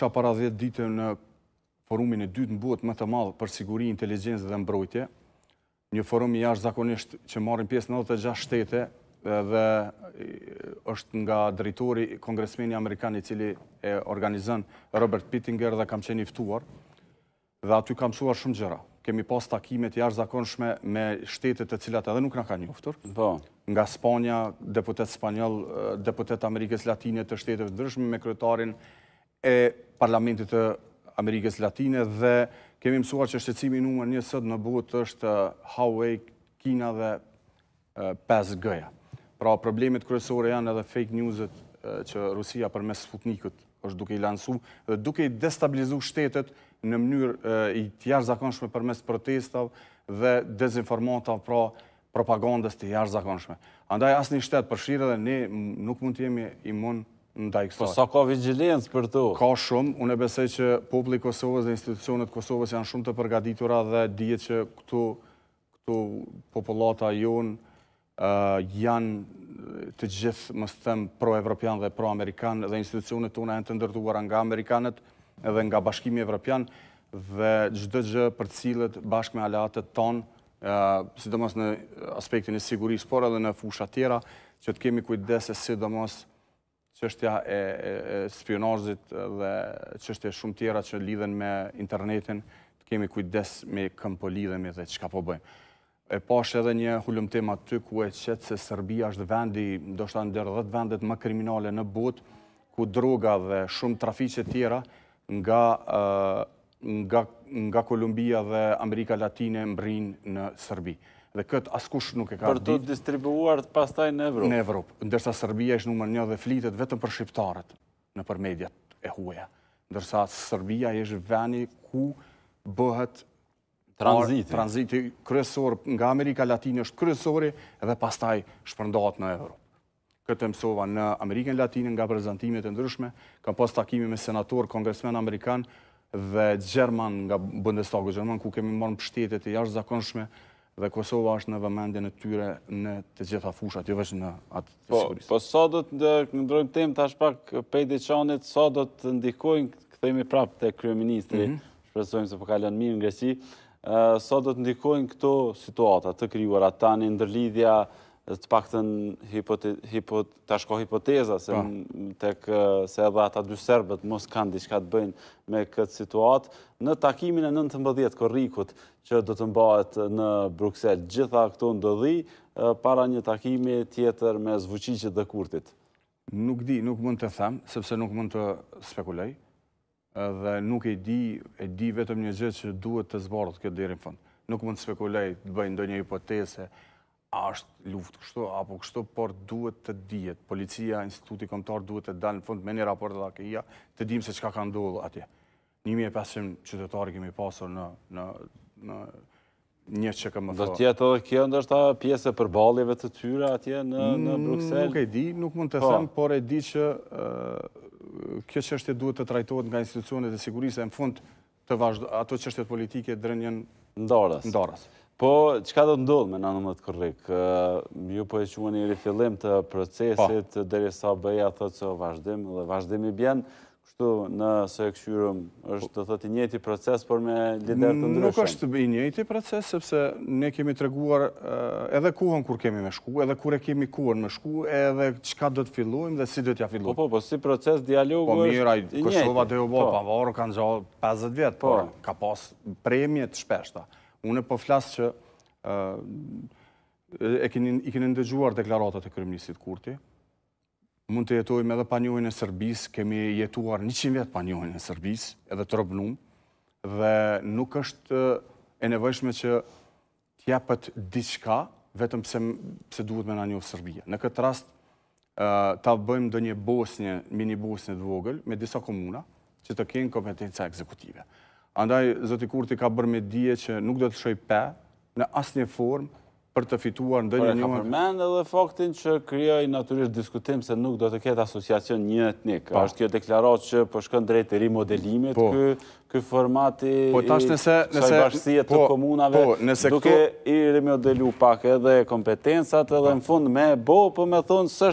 kisha para 10 në forumin e dytë në buët më të madhë për siguri, inteligencë dhe mbrojtje. Një forum i ashtë zakonisht që marrin pjesë 96 shtete dhe është nga drejtori kongresmeni Amerikan i cili e organizën Robert Pittinger dhe kam qeni iftuar. Dhe aty kam suar shumë gjëra. Kemi pas takimet ashtë zakonshme me shtetet të cilat edhe nuk në ka njoftur. Po. Nga Spania, deputet Spanjol, deputet Amerikës Latine të shtetet të me kryetarin e Parlamentit të Amerikës Latine dhe kemi mësuar që shqecimi numër një sëtë në but është Huawei, Kina dhe 5G-ja. Pra problemet kërësore janë edhe fake news-et që Rusia për mes Sputnikët është duke i lansu dhe duke i destabilizu shtetet në mënyrë i tjarë zakonshme për mes protestav dhe dezinformatav pra propagandës të jarë zakonshme. Andaj asë një shtetë përshirë dhe ne nuk mund të jemi imun ndaj kësaj. Po sa ka vigjilencë për tu? Ka shumë, unë e besej që populli Kosovës dhe institucionet Kosovës janë shumë të përgaditura dhe djetë që këtu, këtu populata jonë janë të gjithë, më së them, pro-evropian dhe pro-amerikan dhe institucionet tona janë të ndërtuara nga Amerikanët edhe nga bashkimi evropian dhe gjithë gjë për cilët bashkë me alatët tonë, sidomos në aspektin e sigurisë, por edhe në fusha tjera, që të kemi kujtëdese sidomos qështja e spionazit dhe qështje shumë tjera që lidhen me internetin, të kemi kujdes me këm po lidhemi dhe ka po bëjmë. E pash edhe një hullum tema të ku e qëtë se Serbia është vendi, do shta ndërë dhe të vendet më kriminale në bot, ku droga dhe shumë trafiqet tjera nga Kolumbia dhe Amerika Latine mbrin në Serbi dhe këtë askush nuk e ka ditë. Për të distribuar pastaj në Evropë? Në Evropë, ndërsa Serbia ishë numër një dhe flitet vetëm për shqiptarët në mediat e huja. Ndërsa Serbia ishë veni ku bëhet transiti kryesor nga Amerika Latini është kryesori dhe pastaj shpërndohet në Evropë. Këtë mësova në Amerikën Latini nga prezentimit e ndryshme, kam pas takimi me senator, kongresmen Amerikan dhe Gjerman nga Bundestagu Gjerman, ku kemi marën pështetet e jashtë zakonshme dhe Kosova është në vëmendje në tyre në të gjitha fushat, jo vetëm në atë të po, sigurisë. Po, sa do të ndërëjmë tem tash pak pej dhe qanit, sa do të ndikojnë, këthejmë i prapë të kryeministri, mhm. shpresojmë se përkallon po mirë në ngësi, sa do të ndikojnë këto situatat të krijuara atë tani ndërlidhja të pak të ashko hipoteza, po. se edhe ata dy serbet mos kanë diçka të bëjnë me këtë situatë, në takimin e 19. korrikut që do të mbahet në Bruxelles, gjitha këto ndodhi, para një takimi tjetër me zvuqicit dhe kurtit? Nuk di, nuk mund të thamë, sepse nuk mund të spekulej, dhe nuk e di, e di vetëm një gjithë që duhet të zborët këtë dirin fund. Nuk mund të spekulej, të bëjnë do një hipotese, a është luftë kështu, apo kështu, por duhet të dijet, policia, instituti komtar duhet të dalë në fund me një raport dhe akëja, të dimë se qka ka ndullë atje. 1500 qytetarë kemi pasur në një që këmë thë. Dhe tjetë edhe kjo ndështë pjesë për baljeve të tyre atje në mm, Bruxelles? Nuk e di, nuk mund të po. them, por e di që kjo që është duhet të trajtojt nga institucionet e sigurisë e në fund të vazhdo, ato që është politike drënjën ndarës. Po, qka do të ndodhë me në nëmët kërrik? Ju po e që një rifillim rifilim të procesit, po. dhe sa bëja thotë që vazhdim, dhe vazhdim i bjenë, kështu në së e këshyrum, është të thotë i njëti proces, por me lider të ndryshem? Nuk është i njëti proces, sepse ne kemi të reguar edhe kuhën kur kemi me shku, edhe kur e kemi kuhën me shku, edhe qka do të fillojmë dhe si do t'ja fillojmë. Po, po, po, si proces, dialogu po, është i njëti. Po, mirë, a i kështu Unë po flasë që e i kene ndëgjuar deklaratat e kërëmnisit Kurti, mund të jetojmë edhe panjojnë e Sërbis, kemi jetuar 100 pa panjojnë e Sërbis, edhe të rëbnum, dhe nuk është e nevëshme që t'japët diçka, vetëm pëse, duhet me në njohë Sërbija. Në këtë rast, ta bëjmë do një Bosnje, mini Bosnje të vogël, me disa komuna, që të kenë kompetenca ekzekutive. Andaj, Zoti Kurti ka bërë me dje që nuk do të shoj pe në asë një formë për të fituar në dhe një një... Por e ka përmend edhe faktin që kryoj naturisht diskutim se nuk do të ketë asociacion një etnik. Pa. Po. Ashtë kjo deklarat që përshkën po drejtë rimodelimit, këj po. kë, formati po, nëse, nëse, i bashkësie të komunave, duke i rimodelu pak edhe kompetensat edhe në fund me bo, për me thonë së